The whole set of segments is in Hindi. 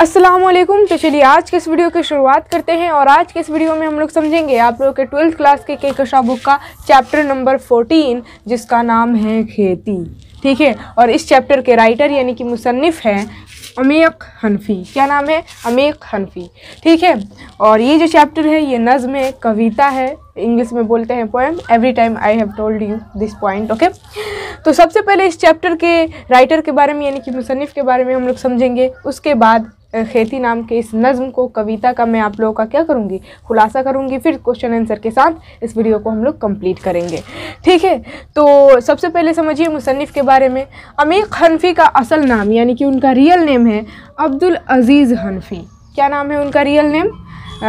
असलम तो चलिए आज के इस वीडियो की शुरुआत करते हैं और आज के इस वीडियो में हम लोग समझेंगे आप लोगों के ट्वेल्थ क्लास के कशा बुक का चैप्टर नंबर 14 जिसका नाम है खेती ठीक है और इस चैप्टर के राइटर यानी कि मुसनफ़ हैं अमीक हनफी क्या नाम है अमीक हनफी ठीक है और ये जो चैप्टर है ये नज़म है कविता है इंग्लिश में बोलते हैं poem every time I have told you this point okay तो सबसे पहले इस चैप्टर के राइटर के बारे में यानी कि मुसनफ़ के बारे में हम लोग समझेंगे उसके बाद खेती नाम के इस नज़म को कविता का मैं आप लोगों का क्या करूँगी खुलासा करूँगी फिर क्वेश्चन आंसर के साथ इस वीडियो को हम लोग कम्प्लीट करेंगे ठीक है तो सबसे पहले समझिए मुसनफ़ के बारे में अमीर हनफी का असल नाम यानी कि उनका रियल नेम है अब्दुल अज़ीज़ हनफी क्या नाम है उनका रियल नेम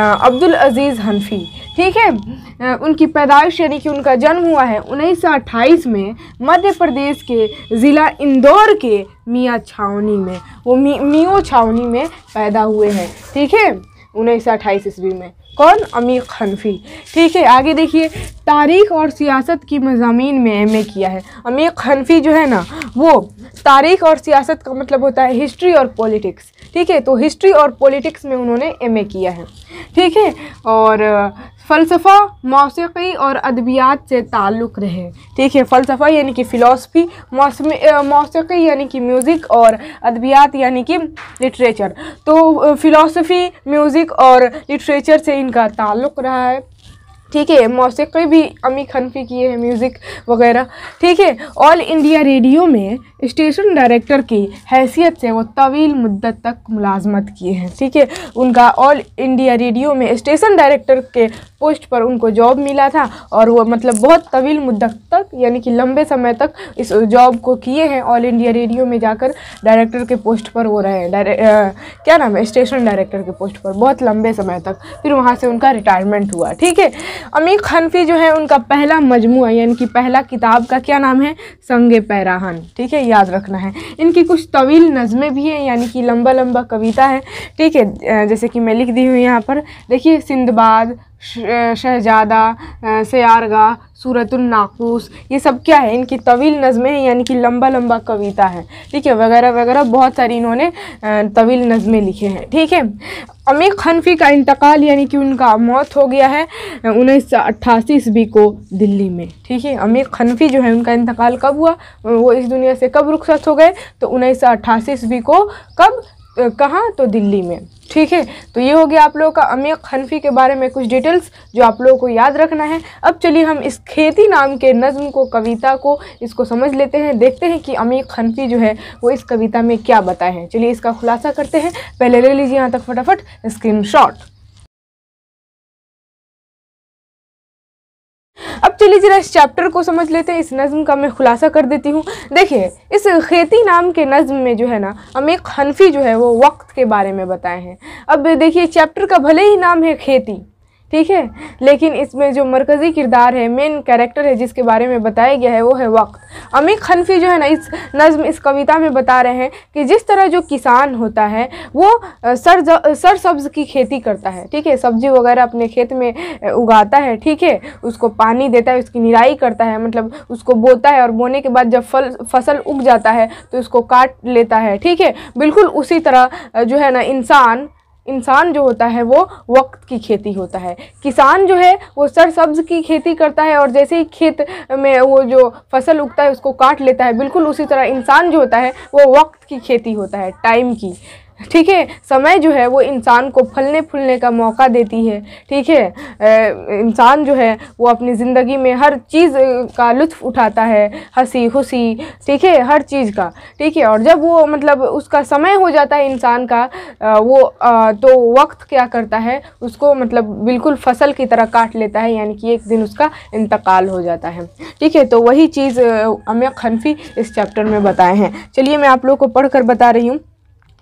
अब्दुल अज़ीज़ हनफी ठीक है उनकी पैदाइश यानी कि उनका जन्म हुआ है उन्नीस में मध्य प्रदेश के ज़िला इंदौर के मियाँ छावनी में वो मी, मियो छावनी में पैदा हुए हैं ठीक है उन्नीस सौ अट्ठाईस ईस्वी में कौन अमीर खनफ़ी ठीक है आगे देखिए तारीख और सियासत की मजामी में एम किया है अमीर खनफ़ी जो है ना वो तारीख और सियासत का मतलब होता है हिस्ट्री और पॉलिटिक्स ठीक है तो हिस्ट्री और पॉलिटिक्स में उन्होंने एम किया है ठीक है और फ़लसफ़ा मौसी और अदबियात से ताल्लुक़ रहे ठीक है फ़लसफ़ा यानी कि फ़िलासफ़ी मौसी यानी कि म्यूज़िक और अदबियात यानी कि लिटरेचर तो फ़िलासफ़ी म्यूज़िक और लिटरेचर से इनका ताल्लुक़ रहा है ठीक है मौसीकी भी अमी खनफी की हैं म्यूज़िक वगैरह ठीक है ऑल इंडिया रेडियो में स्टेशन डायरेक्टर की हैसियत से वो तवील मुद्दत तक मुलाजमत किए हैं ठीक है उनका ऑल इंडिया रेडियो में स्टेशन डायरेक्टर के पोस्ट पर उनको जॉब मिला था और वो मतलब बहुत तवील मुद्दत तक यानी कि लंबे समय तक इस जॉब को किए हैं ऑल इंडिया रेडियो में जाकर डायरेक्टर के पोस्ट पर वो रहे हैं क्या नाम है स्टेशन डायरेक्टर के पोस्ट पर बहुत लंबे समय तक फिर वहाँ से उनका रिटायरमेंट हुआ ठीक है अमीर खनफी जो है उनका पहला मजमू यानी कि पहला किताब का क्या नाम है संग पैराहन ठीक है याद रखना है इनकी कुछ तवील नज़में भी हैं यानी कि लंबा लंबा कविता है ठीक है जैसे कि मैं लिख दी हूँ यहाँ पर देखिए सिंधबाद शहजादा सयारगा सूरतुलनाकूस ये सब क्या है इनकी तवील नज़में हैं यानी कि लंबा लंबा कविता है ठीक है वगैरह वगैरह बहुत सारी इन्होंने तवील नज़में लिखे हैं ठीक है अमीर खनफी का इंतकाल यानी कि उनका मौत हो गया है उन्नीस सौ अट्ठासी ईस्वी को दिल्ली में ठीक है अमीर खनफी जो है उनका इंतकाल कब हुआ वो इस दुनिया से कब रुखसत हो गए तो उन्नीस सौ अट्ठासी ईस्वी को कब कहाँ तो दिल्ली में ठीक है तो ये हो गया आप लोगों का अमीक खनफी के बारे में कुछ डिटेल्स जो आप लोगों को याद रखना है अब चलिए हम इस खेती नाम के नज़म को कविता को इसको समझ लेते हैं देखते हैं कि अमीक खनफी जो है वो इस कविता में क्या बताए हैं चलिए इसका खुलासा करते हैं पहले ले लीजिए यहाँ तक फटाफट स्क्रीन अब चलिए जरा इस चैप्टर को समझ लेते हैं इस नज़म का मैं खुलासा कर देती हूँ देखिए इस खेती नाम के नज़म में जो है ना हम एक हनफी जो है वो वक्त के बारे में बताए हैं अब देखिए चैप्टर का भले ही नाम है खेती ठीक है लेकिन इसमें जो मरकज़ी किरदार है मेन कैरेक्टर है जिसके बारे में बताया गया है वो है वक्त अमी खनफी जो है ना इस नज़म इस कविता में बता रहे हैं कि जिस तरह जो किसान होता है वो सर सर सब्ज़ की खेती करता है ठीक है सब्जी वगैरह अपने खेत में उगाता है ठीक है उसको पानी देता है उसकी निराई करता है मतलब उसको बोता है और बोने के बाद जब फल फसल उग जाता है तो उसको काट लेता है ठीक है बिल्कुल उसी तरह जो है ना इंसान इंसान जो होता है वो वक्त की खेती होता है किसान जो है वो सरसब्ज की खेती करता है और जैसे ही खेत में वो जो फसल उगता है उसको काट लेता है बिल्कुल उसी तरह इंसान जो होता है वो वक्त की खेती होता है टाइम की ठीक है समय जो है वो इंसान को फलने फूलने का मौका देती है ठीक है इंसान जो है वो अपनी ज़िंदगी में हर चीज़ का लुत्फ़ उठाता है हंसी खुशी ठीक है हर चीज़ का ठीक है और जब वो मतलब उसका समय हो जाता है इंसान का वो तो वक्त क्या करता है उसको मतलब बिल्कुल फसल की तरह काट लेता है यानी कि एक दिन उसका इंतकाल हो जाता है ठीक है तो वही चीज़ हमें खनफी इस चैप्टर में बताए हैं चलिए मैं आप लोग को पढ़ कर बता रही हूँ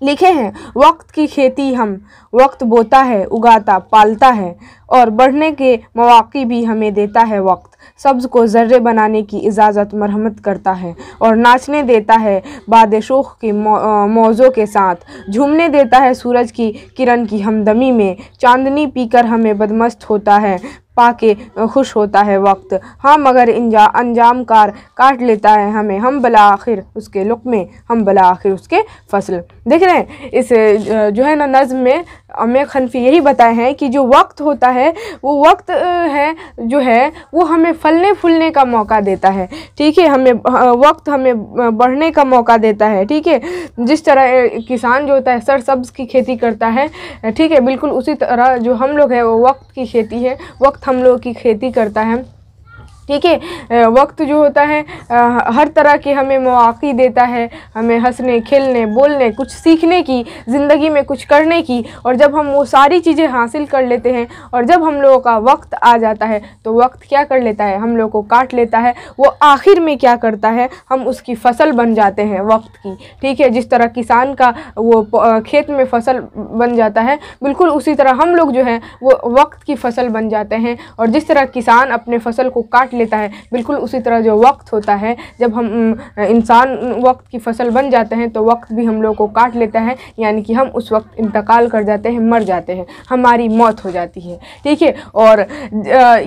लिखे हैं वक्त की खेती हम वक्त बोता है उगाता पालता है और बढ़ने के मौाक़े भी हमें देता है वक्त सब्ज़ को ज़र्रे बनाने की इजाज़त मरहमत करता है और नाचने देता है बाद शोख के मौज़ों के साथ झूमने देता है सूरज की किरण की हमदमी में चांदनी पीकर हमें बदमस्त होता है पाके खुश होता है वक्त हाँ मगर इंजा अंजाम कार काट लेता है हमें हम बला आखिर उसके लुक में हम बला आखिर उसके फसल देख रहे हैं इस जो है ना नज़म में अम्य खनफी यही बताए हैं कि जो वक्त होता है वो वक्त है जो है वो हमें फलने फूलने का मौका देता है ठीक है हमें वक्त हमें बढ़ने का मौका देता है ठीक है जिस तरह किसान जो होता है सर सब्ज़ की खेती करता है ठीक है बिल्कुल उसी तरह जो हम लोग हैं वो वक्त की खेती है वक्त हम लोग की खेती करता है ठीक है वक्त जो होता है हर तरह के हमें मौाक़ी देता है हमें हंसने खेलने बोलने कुछ सीखने की ज़िंदगी में कुछ करने की और जब हम वो सारी चीज़ें हासिल कर लेते हैं और जब हम लोगों का वक्त आ जाता है तो वक्त क्या कर लेता है हम लोग को काट लेता है वो आखिर में क्या करता है हम उसकी फसल बन जाते हैं वक्त की ठीक है जिस तरह किसान का वो खेत में फसल बन जाता है बिल्कुल उसी तरह हम लोग जो है वो वक्त की फसल बन जाते हैं और जिस तरह किसान अपने फसल को काट काट लेता है बिल्कुल उसी तरह जो वक्त होता है जब हम इंसान वक्त की फसल बन जाते हैं तो वक्त भी हम लोग को काट लेता है यानी कि हम उस वक्त इंतकाल कर जाते हैं मर जाते हैं हमारी मौत हो जाती है ठीक है और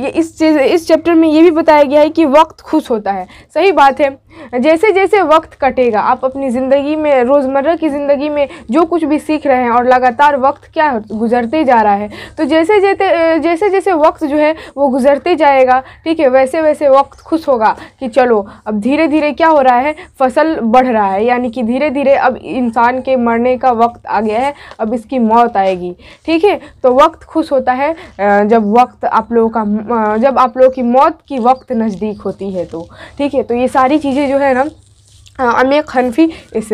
ये इस चीज़ इस चैप्टर में ये भी बताया गया है कि वक्त खुश होता है सही बात है जैसे जैसे वक्त कटेगा आप अपनी ज़िंदगी में रोज़मर्रा की ज़िंदगी में जो कुछ भी सीख रहे हैं और लगातार वक्त क्या गुजरते जा रहा है तो जैसे जैसे जैसे जैसे वक्त जो है वो गुजरते जाएगा ठीक है वैसे वैसे वैसे वक्त खुश होगा कि चलो अब धीरे धीरे क्या हो रहा है फसल बढ़ रहा है यानी कि धीरे धीरे अब इंसान के मरने का वक्त आ गया है अब इसकी मौत आएगी ठीक है तो वक्त खुश होता है जब वक्त आप लोगों का जब आप लोगों की मौत की वक्त नज़दीक होती है तो ठीक है तो ये सारी चीज़ें जो है ना हाँ, अमीर खनफी इस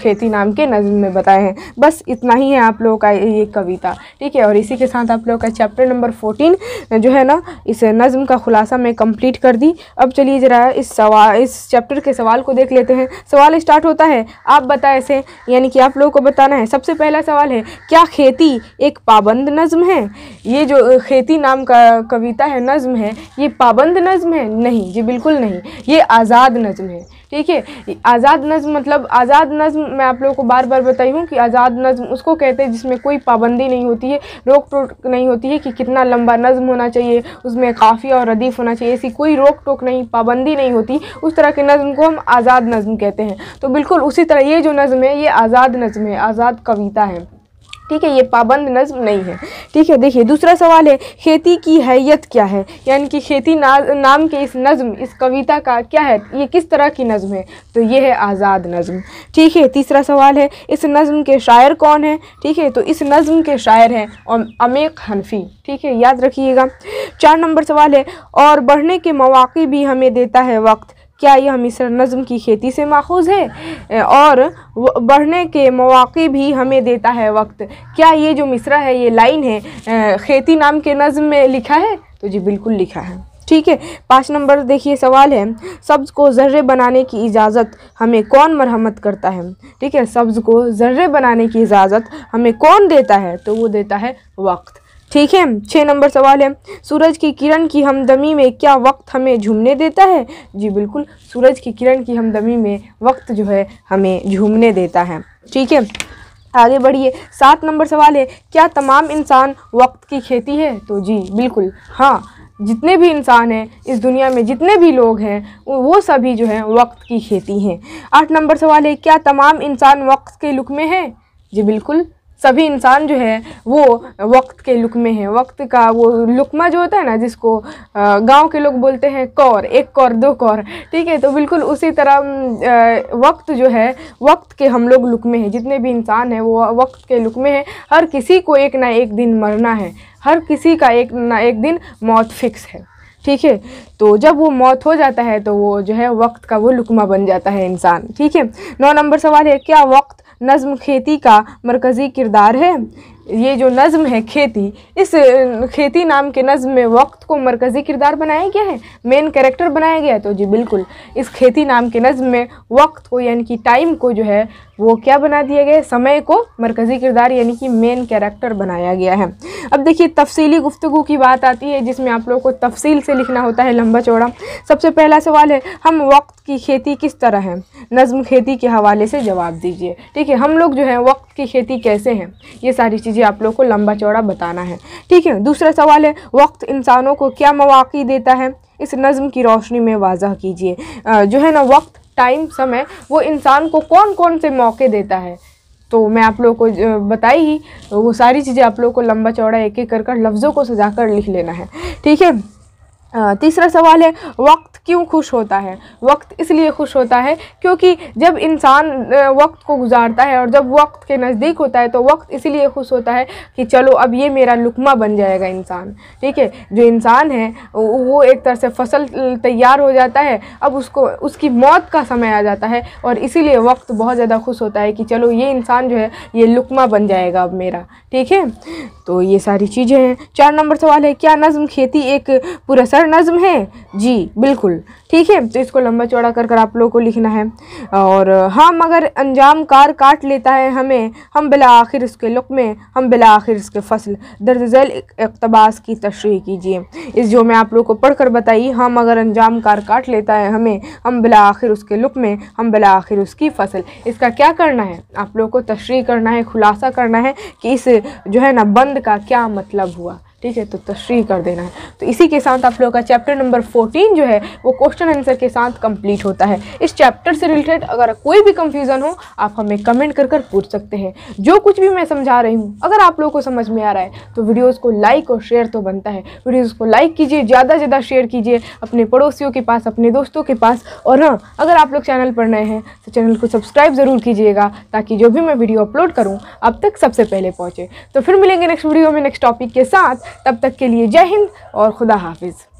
खेती नाम के नज़म में बताए हैं बस इतना ही है आप लोगों का ये कविता ठीक है और इसी के साथ आप लोगों का चैप्टर नंबर फोर्टीन जो है ना इस नज़म का ख़ुलासा मैं कंप्लीट कर दी अब चलिए ज़रा इस सवाल इस चैप्टर के सवाल को देख लेते हैं सवाल स्टार्ट होता है आप बताए ऐसे यानी कि आप लोगों को बताना है सबसे पहला सवाल है क्या खेती एक पाबंद नज़म है ये जो खेती नाम का कविता है नज़म है ये पाबंद नज़म है नहीं जी बिल्कुल नहीं ये आज़ाद नज़म है ठीक है आज़ाद नज़म मतलब आज़ाद नज़म मैं आप लोगों को बार बार बताई हूँ कि आज़ाद नज़म उसको कहते हैं जिसमें कोई पाबंदी नहीं होती है रोक टोक नहीं होती है कि कितना लंबा नज़म होना चाहिए उसमें काफ़िया और रदीफ़ होना चाहिए ऐसी कोई रोक टोक नहीं पाबंदी नहीं होती उस तरह के नज़म को हम आज़ाद नज़म कहते हैं तो बिल्कुल उसी तरह ये जो नज़म है ये आज़ाद नज़म है आज़ाद कविता है ठीक है ये पाबंद नज्म नहीं है ठीक है देखिए दूसरा सवाल है खेती की हैत क्या है यानी कि खेती ना, नाम के इस नज़म इस कविता का क्या है ये किस तरह की नज़म है तो ये है आज़ाद नज़म ठीक है तीसरा सवाल है इस नज़म के शायर कौन है ठीक है तो इस नज़म के शायर हैं अमेक हनफी ठीक है याद रखिएगा चार नंबर सवाल है और बढ़ने के मौाक़े भी हमें देता है वक्त क्या यह मिस्र नज़म की खेती से माखूज है और बढ़ने के मौाक़े भी हमें देता है वक्त क्या ये जो मिसरा है ये लाइन है खेती नाम के नज़म में लिखा है तो जी बिल्कुल लिखा है ठीक है पाँच नंबर देखिए सवाल है सब्ज़ को जर्रे बनाने की इजाज़त हमें कौन मरहमत करता है ठीक है सब्ज़ को जर्रे बनाने की इजाज़त हमें कौन देता है तो वो देता है वक्त ठीक है छः नंबर सवाल है सूरज की किरण की हमदमी में क्या वक्त हमें झूमने देता है जी बिल्कुल सूरज की किरण की हमदमी में वक्त जो है हमें झूमने देता है ठीक है आगे बढ़िए सात नंबर सवाल है क्या तमाम इंसान वक्त की खेती है तो जी बिल्कुल हाँ जितने भी इंसान हैं इस दुनिया में जितने भी लोग हैं वो सभी जो हैं वक्त की खेती हैं आठ नंबर सवाल है क्या तमाम इंसान वक्त के लुक में हैं जी बिल्कुल सभी इंसान जो है वो वक्त के लुकमे हैं वक्त का वो लुकमा जो होता है ना जिसको गांव के लोग बोलते हैं कौर एक कौर दो कौर ठीक है तो बिल्कुल उसी तरह वक्त जो है वक्त के हम लोग लुकमे हैं जितने भी इंसान हैं वो वक्त के लुकमे हैं हर किसी को एक ना एक दिन मरना है हर किसी का एक ना एक दिन मौत फिक्स है ठीक है तो जब वो मौत हो जाता है तो वो जो है वक्त का वो लुकमा बन जाता है इंसान ठीक है नौ नंबर सवाल है क्या वक्त नज़म खेती का मरकज़ी किरदार है ये जो नज़म है खेती इस खेती नाम के नज़म में वक्त को मरकज़ी किरदार बनाया गया है मेन कैरेक्टर बनाया गया है तो जी बिल्कुल इस खेती नाम के नज़म में वक्त को यानी कि टाइम को जो है वो क्या बना दिया गया है समय को मरकज़ी किरदार यानी कि मेन कैरेक्टर बनाया गया है अब देखिए तफसीली गुफ्तु की बात आती है जिसमें आप लोगों को तफसील से लिखना होता है लंबा चौड़ा सबसे पहला सवाल है हम वक्त की खेती किस तरह है नज़म खेती के हवाले से जवाब दीजिए ठीक है हम लोग जो है वक्त की खेती कैसे हैं ये सारी चीज़ चीज़ें आप लोग को लंबा चौड़ा बताना है ठीक है दूसरा सवाल है वक्त इंसानों को क्या मौाक़ देता है इस नज़म की रोशनी में वाजह कीजिए जो है ना वक्त टाइम समय वो इंसान को कौन कौन से मौके देता है तो मैं आप लोगों को बताई ही वो सारी चीज़ें आप लोगों को लंबा चौड़ा एक एक कर कर लफ्ज़ों को सजा कर लिख लेना है ठीक है तीसरा सवाल है वक्त क्यों खुश होता है वक्त इसलिए खुश होता है क्योंकि जब इंसान वक्त को गुजारता है और जब वक्त के नज़दीक होता है तो वक्त इसीलिए खुश होता है कि चलो अब ये मेरा लुकमा बन जाएगा इंसान ठीक है जो इंसान है वो एक तरह से फसल तैयार हो जाता है अब उसको उसकी मौत का समय आ जाता है और इसीलिए वक्त बहुत ज़्यादा खुश होता है कि चलो ये इंसान जो है ये लुकमा बन जाएगा अब मेरा ठीक है तो ये सारी चीज़ें हैं चार नंबर सवाल है क्या नज़म खेती एक पुरसर अगर नज़म है जी बिल्कुल ठीक है तो इसको लंबा चौड़ा कर कर आप लोगों को लिखना है और हाँ मगर अंजाम कार काट लेता है हमें हम बिला आखिर उसके लुक में हम बिला आखिर उसके फसल दर्ज झैल इकतबास की तशरी कीजिए इस जो मैं आप लोग को पढ़ कर बताई हाँ मगर अंजाम कार काट लेता है हमें हम बिला आखिर उसके लुक में हम बिला आखिर उसकी फसल इसका क्या करना है आप लोगों को तशरी करना है खुलासा करना है कि इस जो है ना बंद का क्या मतलब हुआ ठीक है तो तशरी कर देना है तो इसी के साथ आप लोगों का चैप्टर नंबर फोर्टीन जो है वो क्वेश्चन आंसर के साथ कंप्लीट होता है इस चैप्टर से रिलेटेड अगर कोई भी कंफ्यूजन हो आप हमें कमेंट कर कर पूछ सकते हैं जो कुछ भी मैं समझा रही हूँ अगर आप लोगों को समझ में आ रहा है तो वीडियोज़ को लाइक और शेयर तो बनता है वीडियोज़ को लाइक कीजिए ज़्यादा से ज़्यादा शेयर कीजिए अपने पड़ोसियों के पास अपने दोस्तों के पास और हाँ अगर आप लोग चैनल पर नए हैं तो चैनल को सब्सक्राइब ज़रूर कीजिएगा ताकि जो भी मैं वीडियो अपलोड करूँ आप तक सबसे पहले पहुँचे तो फिर मिलेंगे नेक्स्ट वीडियो में नेक्स्ट टॉपिक के साथ तब तक के लिए जय हिंद और खुदा हाफिज़